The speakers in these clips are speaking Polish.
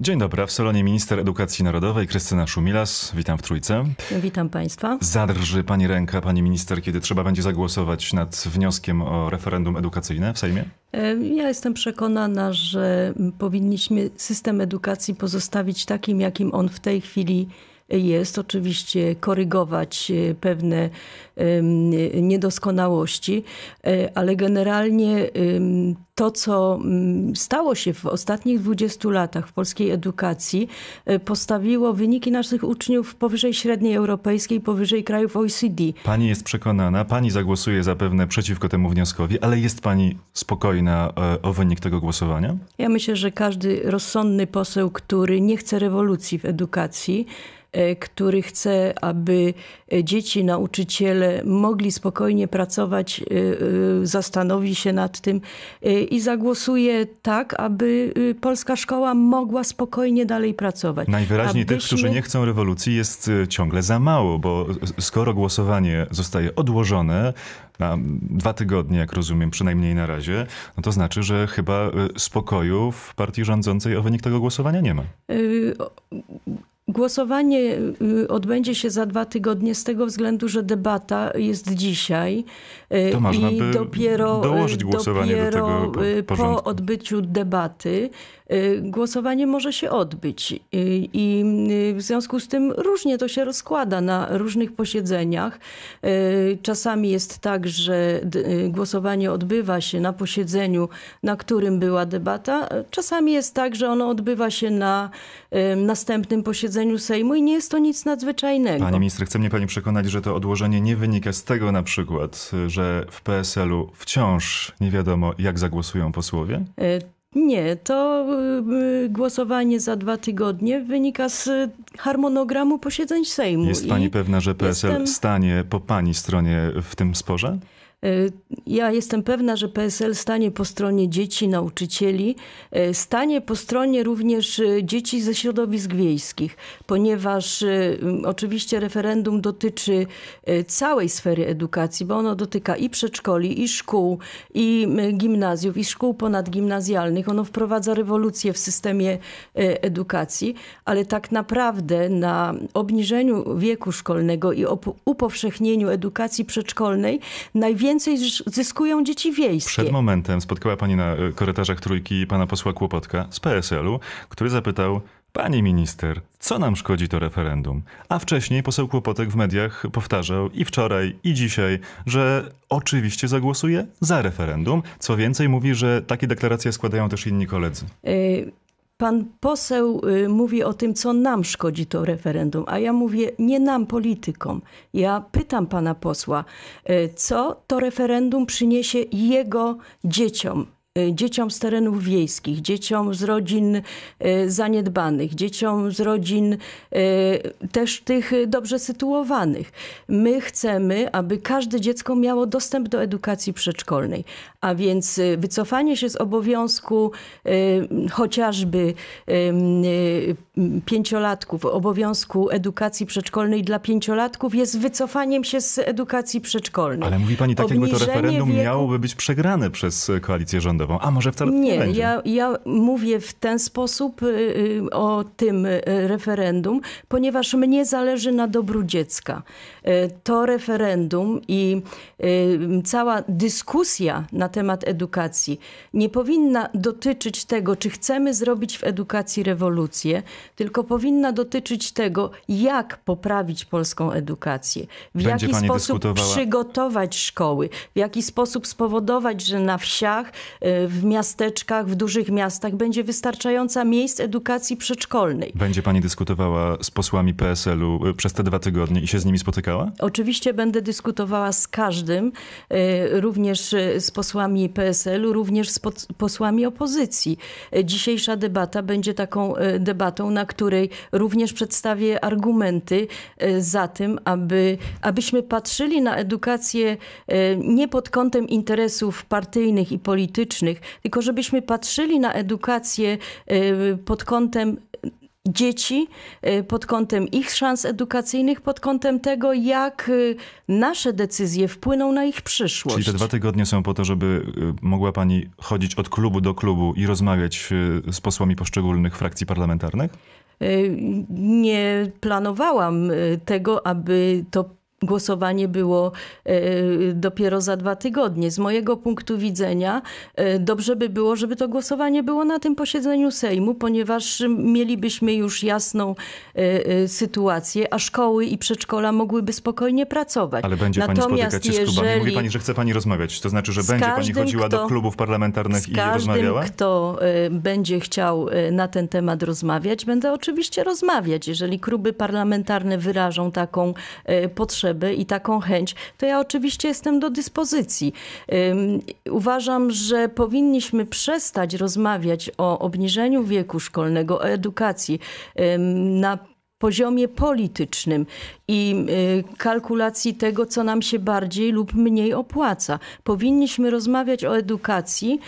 Dzień dobry, w salonie minister edukacji narodowej Krystyna Szumilas. Witam w Trójce. Witam Państwa. Zadrży Pani ręka, Pani minister, kiedy trzeba będzie zagłosować nad wnioskiem o referendum edukacyjne w Sejmie? E, ja jestem przekonana, że powinniśmy system edukacji pozostawić takim, jakim on w tej chwili jest jest, oczywiście korygować e, pewne niedoskonałości, e, ale generalnie to, co mm, stało się w ostatnich 20 latach w polskiej edukacji, e, postawiło wyniki naszych uczniów powyżej średniej europejskiej, powyżej krajów OECD. Pani jest przekonana, pani zagłosuje zapewne przeciwko temu wnioskowi, ale jest pani spokojna o wynik tego głosowania? Ja myślę, że każdy rozsądny poseł, który nie chce rewolucji w edukacji, E, który chce, aby e, dzieci, nauczyciele mogli spokojnie pracować, e, zastanowi się nad tym i zagłosuje tak, aby polska szkoła mogła spokojnie dalej pracować. Najwyraźniej Abyśmy... tych, którzy nie chcą rewolucji jest ciągle za mało, bo skoro głosowanie zostaje odłożone, na dwa tygodnie, jak rozumiem, przynajmniej na razie, no to znaczy, że chyba spokoju w partii rządzącej o wynik tego głosowania nie ma. Głosowanie y, y, odbędzie się za dwa tygodnie z tego względu, że debata jest dzisiaj y, to można i by dopiero, dołożyć głosowanie dopiero do tego po odbyciu debaty głosowanie może się odbyć. I w związku z tym różnie to się rozkłada na różnych posiedzeniach. Czasami jest tak, że głosowanie odbywa się na posiedzeniu, na którym była debata. Czasami jest tak, że ono odbywa się na następnym posiedzeniu posiedzeniu Sejmu i nie jest to nic nadzwyczajnego. Panie minister, chce mnie pani przekonać, że to odłożenie nie wynika z tego na przykład, że w PSL-u wciąż nie wiadomo, jak zagłosują posłowie? E, nie, to y, y, głosowanie za dwa tygodnie wynika z harmonogramu posiedzeń Sejmu. Jest pani I pewna, że PSL jestem... stanie po pani stronie w tym sporze? E, ja jestem pewna, że PSL stanie po stronie dzieci, nauczycieli, e, stanie po stronie również e, dzieci ze środowisk wiejskich, ponieważ oczywiście referendum dotyczy całej sfery edukacji, bo ono dotyka i przedszkoli, i szkół, i gimnazjów, i szkół ponadgimnazjalnych. Ono wprowadza rewolucję w systemie edukacji, ale tak naprawdę na obniżeniu wieku szkolnego i upowszechnieniu edukacji przedszkolnej najwięcej więcej zyskują dzieci wiejskie. Przed momentem spotkała pani na e, korytarzach trójki pana posła Kłopotka z PSL-u, który zapytał, Pani minister, co nam szkodzi to referendum? A wcześniej poseł Kłopotek w mediach powtarzał i wczoraj, i dzisiaj, że oczywiście zagłosuje za referendum. Co więcej, mówi, że takie deklaracje składają też inni koledzy. Y Pan poseł y, mówi o tym, co nam szkodzi to referendum, a ja mówię nie nam, politykom. Ja pytam pana posła, y, co to referendum przyniesie jego dzieciom, y, dzieciom z terenów wiejskich, dzieciom z rodzin zaniedbanych, dzieciom z rodzin też tych dobrze sytuowanych. My chcemy, aby każde dziecko miało dostęp do edukacji przedszkolnej, a więc y, wycofanie się z obowiązku y, chociażby y, pięciolatków, obowiązku edukacji przedszkolnej dla pięciolatków jest wycofaniem się z edukacji przedszkolnej. Ale mówi pani tak, Obniżenie jakby to referendum wieku... miałoby być przegrane przez koalicję rządową, a może wcale nie, nie będzie. Ja, ja mówię w ten sposób o tym referendum, ponieważ mnie zależy na dobru dziecka. To referendum i cała dyskusja na temat edukacji nie powinna dotyczyć tego, czy chcemy zrobić w edukacji rewolucję, tylko powinna dotyczyć tego, jak poprawić polską edukację, w Będzie jaki sposób przygotować szkoły, w jaki sposób spowodować, że na wsiach, y, w miasteczkach, w dużych miastach będzie wystarczająca miejsc edukacji przedszkolnej. Będzie pani dyskutowała z posłami PSL-u y, przez te dwa tygodnie i się z nimi spotykała? Oczywiście będę dyskutowała z każdym, y, również z posłami posłami PSL-u, również z posłami opozycji. E, dzisiejsza debata będzie taką e, debatą, na której również przedstawię argumenty e, za tym, aby, abyśmy patrzyli na edukację nie pod kątem interesów partyjnych i politycznych, tylko żebyśmy patrzyli na edukację pod kątem dzieci y, pod kątem ich szans edukacyjnych, pod kątem tego, jak y, nasze decyzje wpłyną na ich przyszłość. Czyli te dwa tygodnie są po to, żeby y, mogła pani chodzić od klubu do klubu i rozmawiać z posłami poszczególnych frakcji parlamentarnych? Nie planowałam tego, aby to Głosowanie było e, dopiero za dwa tygodnie. Z mojego punktu widzenia e, dobrze by było, żeby to głosowanie było na tym posiedzeniu Sejmu, ponieważ mielibyśmy już jasną e, sytuację, a szkoły i przedszkola mogłyby spokojnie pracować. Ale będzie Natomiast pani spotykać się z klubami. Mówi pani, że chce pani rozmawiać. To znaczy, że będzie pani chodziła kto, do klubów parlamentarnych z i każdym, rozmawiała? kto będzie chciał na ten temat rozmawiać, będę oczywiście rozmawiać. Jeżeli kluby parlamentarne wyrażą taką potrzebę, potrzeby i taką chęć, to ja oczywiście jestem do dyspozycji. Uważam, że powinniśmy przestać rozmawiać o obniżeniu wieku szkolnego, o edukacji na poziomie politycznym i y, kalkulacji tego, co nam się bardziej lub mniej opłaca. Powinniśmy rozmawiać o edukacji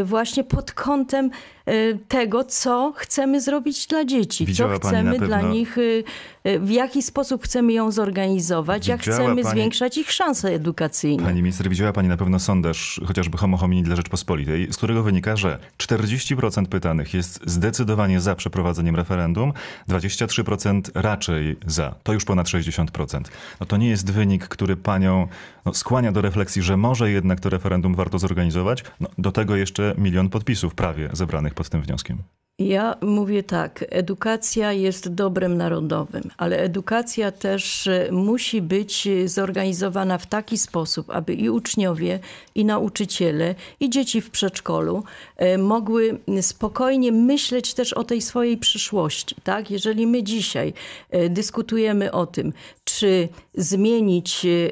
y, właśnie pod kątem Y, tego, co chcemy zrobić dla dzieci, Widziała co chcemy pewno... dla nich, y, y, w jaki sposób chcemy ją zorganizować, Widziała jak chcemy pani... zwiększać ich szanse edukacyjne. Pani minister, widziała pani na pewno sondaż chociażby Homo homini dla Rzeczpospolitej, z którego wynika, że 40% pytanych jest zdecydowanie za przeprowadzeniem referendum, 23% raczej za. To już ponad 60%. No to nie jest wynik, który panią no, skłania do refleksji, że może jednak to referendum warto zorganizować. No, do tego jeszcze milion podpisów prawie zebranych pod tym wnioskiem? Ja mówię tak, edukacja jest dobrem narodowym, ale edukacja też e, musi być zorganizowana w taki sposób, aby i uczniowie, i nauczyciele, i dzieci w przedszkolu e, mogły spokojnie myśleć też o tej swojej przyszłości. Tak? Jeżeli my dzisiaj e, dyskutujemy o tym, czy zmienić y,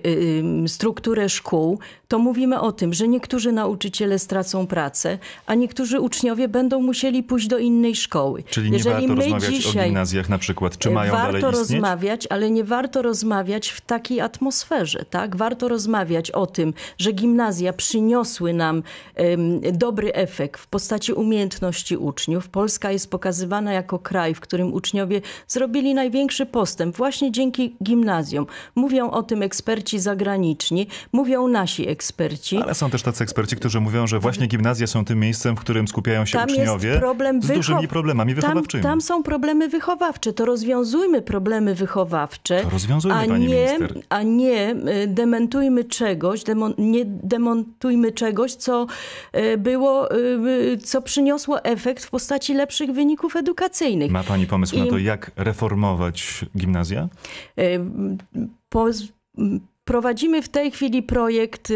y, strukturę szkół, to mówimy o tym, że niektórzy nauczyciele stracą pracę, a niektórzy uczniowie będą musieli pójść do innej szkoły. Czyli nie Jeżeli warto rozmawiać o gimnazjach na przykład, czy mają warto dalej Warto rozmawiać, ale nie warto rozmawiać w takiej atmosferze, tak? Warto rozmawiać o tym, że gimnazja przyniosły nam um, dobry efekt w postaci umiejętności uczniów. Polska jest pokazywana jako kraj, w którym uczniowie zrobili największy postęp właśnie dzięki gimnazjom. Mówią o tym eksperci zagraniczni, mówią nasi eksperci. Ale są też tacy eksperci, którzy mówią, że właśnie gimnazje są tym miejscem, w którym skupiają się tam uczniowie jest problem z dużymi problemami wychowawczymi. Tam, tam, są problemy wychowawcze. To rozwiązujmy problemy wychowawcze, to rozwiązujmy, a, nie, a nie y, dementujmy czegoś, demon, nie demontujmy czegoś, co y, było, y, co przyniosło efekt w postaci lepszych wyników edukacyjnych. Ma pani pomysł I... na to, jak reformować gimnazja? Prowadzimy w tej chwili projekt y,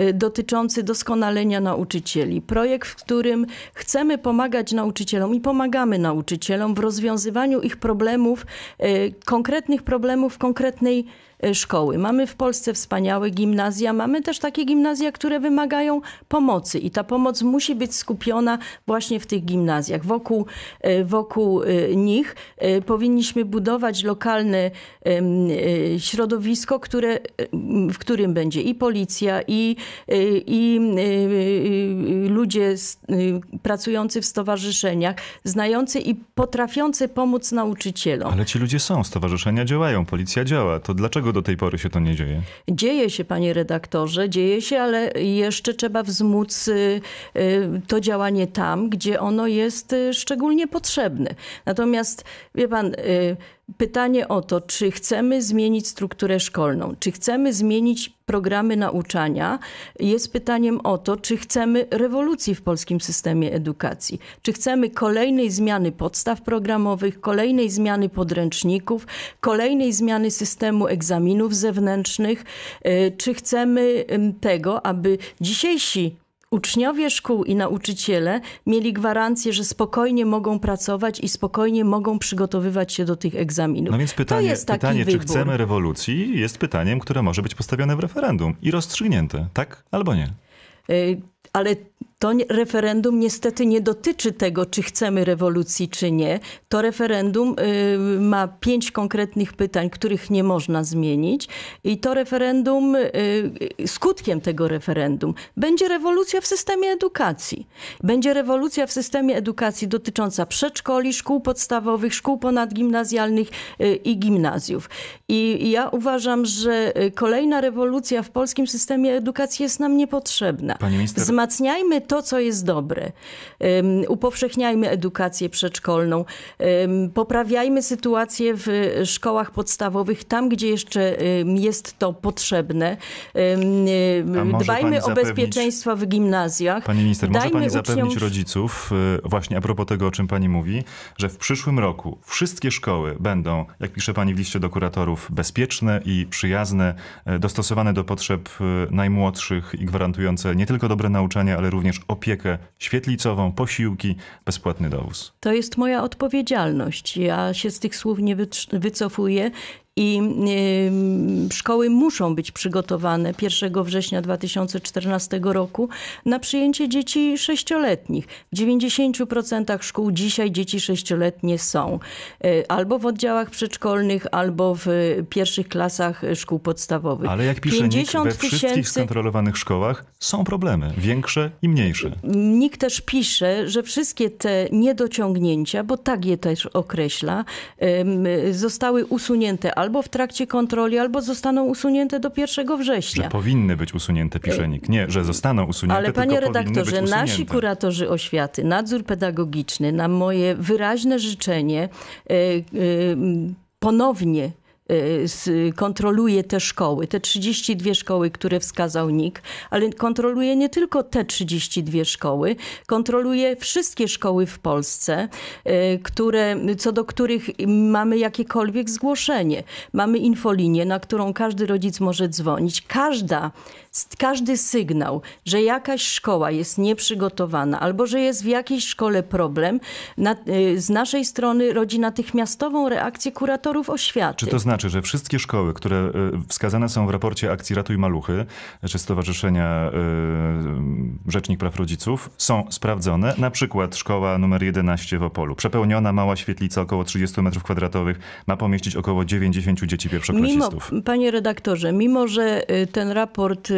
y, dotyczący doskonalenia nauczycieli. Projekt, w którym chcemy pomagać nauczycielom i pomagamy nauczycielom w rozwiązywaniu ich problemów, y, konkretnych problemów w konkretnej E, szkoły. Mamy w Polsce wspaniałe gimnazja, mamy też takie gimnazja, które wymagają pomocy i ta pomoc musi być skupiona właśnie w tych gimnazjach. Wokół, e, wokół e, nich powinniśmy budować lokalne środowisko, które, w którym będzie i policja, i, i ludzie pracujący w stowarzyszeniach, znający i potrafiący pomóc nauczycielom. Ale ci ludzie są, stowarzyszenia działają, policja działa. To dlaczego do tej pory się to nie dzieje? Dzieje się, panie redaktorze, dzieje się, ale jeszcze trzeba wzmóc y, y, to działanie tam, gdzie ono jest y, szczególnie potrzebne. Natomiast, wie pan, pytanie o to, czy chcemy zmienić strukturę szkolną, czy chcemy zmienić programy nauczania, jest pytaniem o to, czy chcemy rewolucji w polskim systemie edukacji, czy chcemy kolejnej zmiany podstaw programowych, kolejnej zmiany podręczników, kolejnej zmiany systemu egzaminów zewnętrznych, y, czy chcemy tego, aby dzisiejsi uczniowie szkół i nauczyciele mieli gwarancję, że spokojnie mogą pracować i spokojnie mogą przygotowywać się do tych egzaminów. No więc pytanie, pytanie czy chcemy rewolucji, jest pytaniem, które może być postawione w referendum i rozstrzygnięte, tak albo nie. Y, ale to referendum niestety nie dotyczy tego, czy chcemy rewolucji, czy nie. To referendum y, ma pięć konkretnych pytań, których nie można zmienić, i to referendum, y, y, skutkiem tego referendum będzie rewolucja w systemie edukacji. Będzie rewolucja w systemie edukacji dotycząca przedszkoli, szkół podstawowych, szkół ponadgimnazjalnych i gimnazjów. I ja uważam, że kolejna rewolucja w polskim systemie edukacji jest nam niepotrzebna. Pani minister, Wzmacniajmy to, co jest dobre. upowszechniajmy edukację przedszkolną. poprawiajmy sytuację w szkołach podstawowych, tam, gdzie jeszcze jest to potrzebne. Dbajmy o bezpieczeństwo w gimnazjach. Pani minister, Dajmy może pani zapewnić uczniom... rodziców, y, właśnie a propos tego, o czym pani mówi, że w przyszłym roku wszystkie szkoły będą, jak pisze pani w liście do kuratorów, bezpieczne i przyjazne, y, dostosowane do potrzeb y, najmłodszych i gwarantujące nie tylko dobre nauki, nauczania, ale również opiekę świetlicową, posiłki, bezpłatny dowóz. To jest moja odpowiedzialność. Ja się z tych słów nie wycofuję i szkoły muszą być przygotowane 1 września 2014 roku na przyjęcie dzieci sześcioletnich. W 90% szkół dzisiaj dzieci sześcioletnie są e, albo w oddziałach przedszkolnych, albo w pierwszych klasach szkół podstawowych. Ale jak pisze NIK, we wszystkich tysięcy... skontrolowanych szkołach są problemy, większe i mniejsze. Nikt też pisze, że wszystkie te niedociągnięcia, bo tak je też określa, zostały usunięte albo w trakcie kontroli, albo zostaną usunięte do 1 września. Że powinny być usunięte, piszenik. Nie, że zostaną usunięte, Ale panie redaktorze, nasi kuratorzy oświaty, nadzór pedagogiczny, na moje wyraźne życzenie, yy, yy, ponownie Y, kontroluje te szkoły, te 32 szkoły, które wskazał NIK, ale kontroluje nie tylko te 32 szkoły, kontroluje wszystkie szkoły w Polsce, y, które, co do których mamy jakiekolwiek zgłoszenie. Mamy infolinię, na którą każdy rodzic może dzwonić. Każda każdy sygnał, że jakaś szkoła jest nieprzygotowana albo że jest w jakiejś szkole problem, na, y, z naszej strony rodzi natychmiastową reakcję kuratorów oświaty. Czy to znaczy, znaczy, że wszystkie szkoły, które e, wskazane są w raporcie akcji Ratuj Maluchy, e, czy Stowarzyszenia e, Rzecznik Praw Rodziców, są sprawdzone. Na przykład szkoła numer 11 w Opolu. Przepełniona mała świetlica, około 30 metrów kwadratowych, ma pomieścić około 90 dzieci pierwszoklasistów. Mimo, panie redaktorze, mimo że ten raport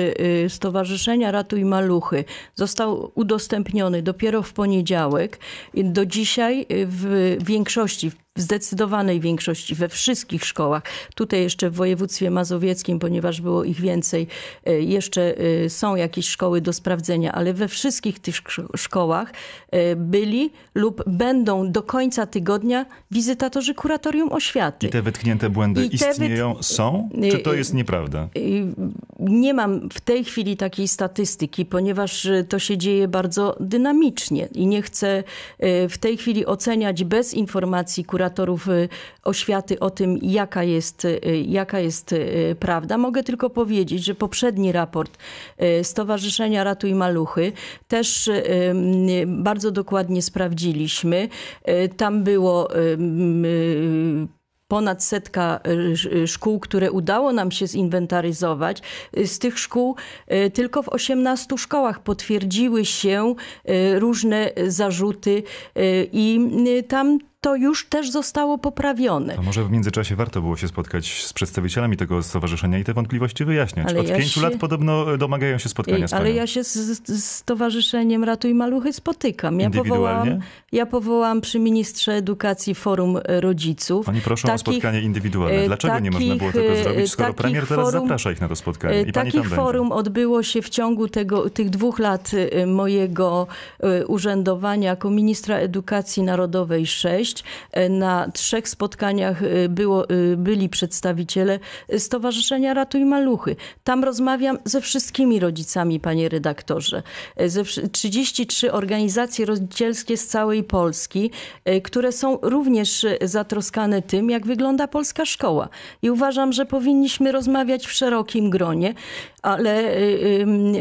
Stowarzyszenia Ratuj Maluchy został udostępniony dopiero w poniedziałek, do dzisiaj w większości, w w zdecydowanej większości, we wszystkich szkołach. Tutaj jeszcze w województwie mazowieckim, ponieważ było ich więcej, e, jeszcze e, są jakieś szkoły do sprawdzenia, ale we wszystkich tych szkołach e, byli lub będą do końca tygodnia wizytatorzy kuratorium oświaty. I te wytknięte błędy I istnieją, wyt... są? Czy to jest nieprawda? Nie mam w tej chwili takiej statystyki, ponieważ to się dzieje bardzo dynamicznie i nie chcę w tej chwili oceniać bez informacji kuratorium kuratorów y, oświaty o tym, jaka jest, y, jaka jest y, prawda. Mogę tylko powiedzieć, że poprzedni raport Stowarzyszenia Ratuj Maluchy też bardzo dokładnie sprawdziliśmy. Tam było ponad setka szkół, które udało nam się zinwentaryzować. Z tych szkół tylko w 18 szkołach potwierdziły się różne zarzuty i tam to już też zostało poprawione. A może w międzyczasie warto było się spotkać z przedstawicielami tego stowarzyszenia i te wątpliwości wyjaśniać. Ale Od ja pięciu się... lat podobno e, domagają się spotkania z panią. Ale ja się z, z Stowarzyszeniem Ratuj Maluchy spotykam. Ja powołam, ja powołałam przy ministrze edukacji forum rodziców. Oni proszą takich, o spotkanie indywidualne. E, Dlaczego takich, nie można było tego e, zrobić, skoro premier teraz forum, zaprasza ich na to spotkanie? I takich forum odbyło się w ciągu tego, tych dwóch lat mojego urzędowania jako ministra edukacji narodowej 6 gość. E, na trzech spotkaniach e, było, e, byli przedstawiciele Stowarzyszenia Ratuj Maluchy. Tam rozmawiam ze wszystkimi rodzicami, panie redaktorze. Ze 33 organizacje rodzicielskie z całej Polski, które są również zatroskane tym, jak wygląda polska szkoła. I uważam, że powinniśmy rozmawiać w szerokim gronie, ale y,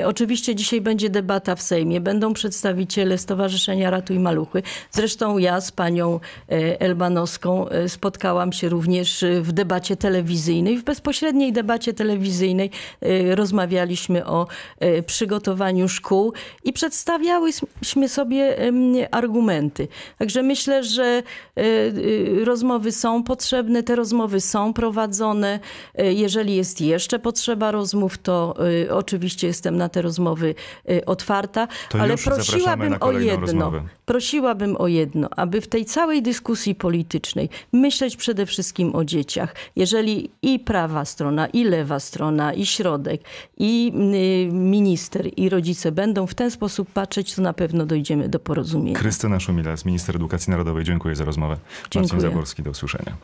y, oczywiście dzisiaj będzie debata w Sejmie. Będą przedstawiciele Stowarzyszenia Ratuj Maluchy. Zresztą ja z panią E, Elbanowską e, spotkałam się również e, w debacie telewizyjnej. W bezpośredniej debacie telewizyjnej rozmawialiśmy o przygotowaniu szkół i przedstawiałyśmy sobie argumenty. Także myślę, że rozmowy są potrzebne, te rozmowy są prowadzone. Jeżeli jest jeszcze potrzeba rozmów, to oczywiście jestem na te rozmowy otwarta, to ale prosiłabym o jedno. Rozmowę. Prosiłabym o jedno, aby w tej całej dyskusji dyskusji politycznej, myśleć przede wszystkim o dzieciach. Jeżeli i prawa strona, i lewa strona, i środek, i y, minister, i rodzice będą w ten sposób patrzeć, to na pewno dojdziemy do porozumienia. Krystyna Szumilas, minister edukacji narodowej, dziękuję za rozmowę. Dziękuję. Marcin Zaborski, do usłyszenia.